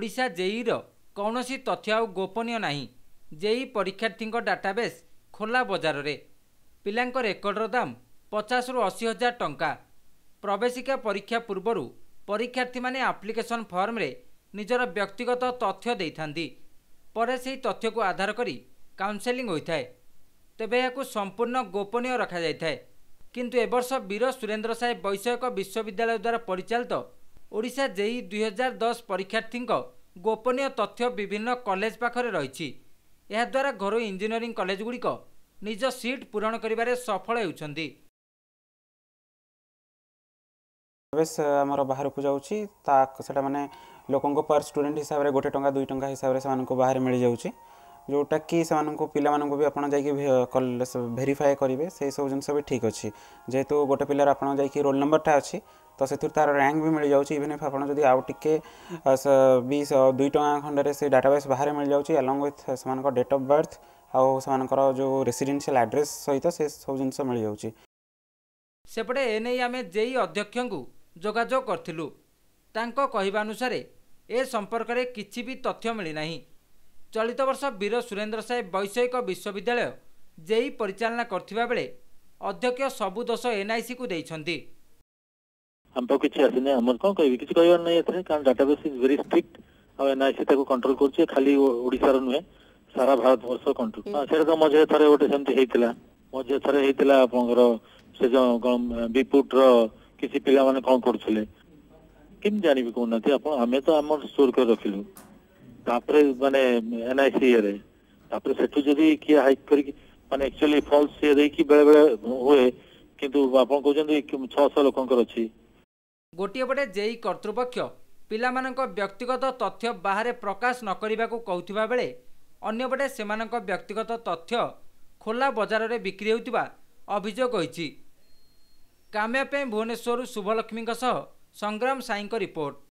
ଓଡ଼ିଶା ଜେଇର କୌଣସି ତଥ୍ୟ ଆଉ ଗୋପନୀୟ ନାହିଁ ଜେଇ ପରୀକ୍ଷାର୍ଥୀଙ୍କ ଡାଟାବେସ୍ ଖୋଲା ବଜାରରେ ପିଲାଙ୍କ ରେକର୍ଡ଼ର ଦାମ୍ ପଚାଶରୁ ଅଶୀ ହଜାର ଟଙ୍କା ପ୍ରବେଶିକା ପରୀକ୍ଷା ପୂର୍ବରୁ ପରୀକ୍ଷାର୍ଥୀମାନେ ଆପ୍ଲିକେସନ୍ ଫର୍ମରେ ନିଜର ବ୍ୟକ୍ତିଗତ ତଥ୍ୟ ଦେଇଥାନ୍ତି ପରେ ସେହି ତଥ୍ୟକୁ ଆଧାର କରି କାଉନ୍ସେଲିଂ ହୋଇଥାଏ ତେବେ ଏହାକୁ ସମ୍ପୂର୍ଣ୍ଣ ଗୋପନୀୟ ରଖାଯାଇଥାଏ କିନ୍ତୁ ଏବର୍ଷ ବୀର ସୁରେନ୍ଦ୍ର ସାଏ ବୈଷୟିକ ବିଶ୍ୱବିଦ୍ୟାଳୟ ଦ୍ୱାରା ପରିଚାଳିତ ଓଡ଼ିଶା ଜେଇ ଦୁଇହଜାର ଦଶ ପରୀକ୍ଷାର୍ଥୀଙ୍କ ଗୋପନୀୟ ତଥ୍ୟ ବିଭିନ୍ନ କଲେଜ ପାଖରେ ରହିଛି ଏହାଦ୍ୱାରା ଘରୋଇ ଇଞ୍ଜିନିୟରିଂ କଲେଜଗୁଡ଼ିକ ନିଜ ସିଟ୍ ପୂରଣ କରିବାରେ ସଫଳ ହେଉଛନ୍ତି ବେଶ ଆମର ବାହାରକୁ ଯାଉଛି ତା ସେଇଟା ମାନେ ଲୋକଙ୍କ ପର୍ ଷ୍ଟୁଡେଣ୍ଟ ହିସାବରେ ଗୋଟେ ଟଙ୍କା ଦୁଇ ଟଙ୍କା ହିସାବରେ ସେମାନଙ୍କୁ ବାହାରେ ମିଳିଯାଉଛି ଯେଉଁଟାକି ସେମାନଙ୍କୁ ପିଲାମାନଙ୍କୁ ବି ଆପଣ ଯାଇକି ଭେରିଫାଏ କରିବେ ସେହିସବୁ ଜିନିଷ ବି ଠିକ୍ ଅଛି ଯେହେତୁ ଗୋଟେ ପିଲାର ଆପଣ ଯାଇକି ରୋଲ୍ ନମ୍ବରଟା ଅଛି ତ ସେଥିରୁ ତା'ର ର୍ୟାଙ୍କ ବି ମିଳିଯାଉଛି ଇଭେନ୍ ଇଫ୍ ଆପଣ ଯଦି ଆଉ ଟିକେ ବି ଦୁଇ ଟଙ୍କା ଖଣ୍ଡରେ ସେ ଡାଟାବେସ୍ ବାହାରେ ମିଳିଯାଉଛି ଆଲଙ୍ଗ ୱିଥ୍ ସେମାନଙ୍କ ଡେଟ୍ ଅଫ୍ ବାର୍ଥ ଆଉ ସେମାନଙ୍କର ଯେଉଁ ରେସିଡେନ୍ସିଆଲ୍ ଆଡ୍ରେସ୍ ସହିତ ସେ ସବୁ ଜିନିଷ ମିଳିଯାଉଛି ସେପଟେ ଏନେଇ ଆମେ ଜେଇ ଅଧ୍ୟକ୍ଷଙ୍କୁ ଯୋଗାଯୋଗ କରିଥିଲୁ ତାଙ୍କ କହିବା ଅନୁସାରେ ଏ ସମ୍ପର୍କରେ କିଛି ବି ତଥ୍ୟ ମିଳିନାହିଁ ଚଳିତ ବର୍ଷ ବୀର ସୁରେନ୍ଦ୍ର ସାଏ ବୈଷୟିକ ବିଶ୍ୱବିଦ୍ୟାଳୟ ଜେଇ ପରିଚାଳନା କରିଥିବା ବେଳେ ଅଧ୍ୟକ୍ଷ ସବୁ ଦୋଷ ଏନ୍ଆଇସିକୁ ଦେଇଛନ୍ତି ଆମ ପାଖକୁ କହିବାର ନାହିଁ ଖାଲି ଓଡ଼ିଶାର ହେଇଥିଲା ମଝିରେ ଥରେ ହେଇଥିଲା ଆପଣଙ୍କର ସେ କିଛି ପିଲାମାନେ କ'ଣ କରୁଥିଲେ କେମିତି ଜାଣିବି କହୁନାହାନ୍ତି ଆମେ ତ ଆମର ତାପରେ ମାନେ ଏନଆଇସି ତାପରେ ସେଠୁ ଯଦି କିଏ ହାଇକ୍ କରିକି ମାନେ ଆକ୍ଚୁଆଲି ଫଲ୍ସ ଇଏ ଦେଇକି ବେଳେ ବେଳେ ହୁଏ କିନ୍ତୁ ଆପଣ କହୁଛନ୍ତି ଛଅଶହ ଲୋକଙ୍କର ଅଛି ଗୋଟିଏ ପଟେ ଜେଇ କର୍ତ୍ତୃପକ୍ଷ ପିଲାମାନଙ୍କ ବ୍ୟକ୍ତିଗତ ତଥ୍ୟ ବାହାରେ ପ୍ରକାଶ ନ କରିବାକୁ କହୁଥିବା ବେଳେ ଅନ୍ୟପଟେ ସେମାନଙ୍କ ବ୍ୟକ୍ତିଗତ ତଥ୍ୟ ଖୋଲା ବଜାରରେ ବିକ୍ରି ହେଉଥିବା ଅଭିଯୋଗ ହୋଇଛି କାମ୍ୟା ପାଇଁ ଭୁବନେଶ୍ୱରରୁ ଶୁଭଲକ୍ଷ୍ମୀଙ୍କ ସହ ସଂଗ୍ରାମ ସାଇଙ୍କ ରିପୋର୍ଟ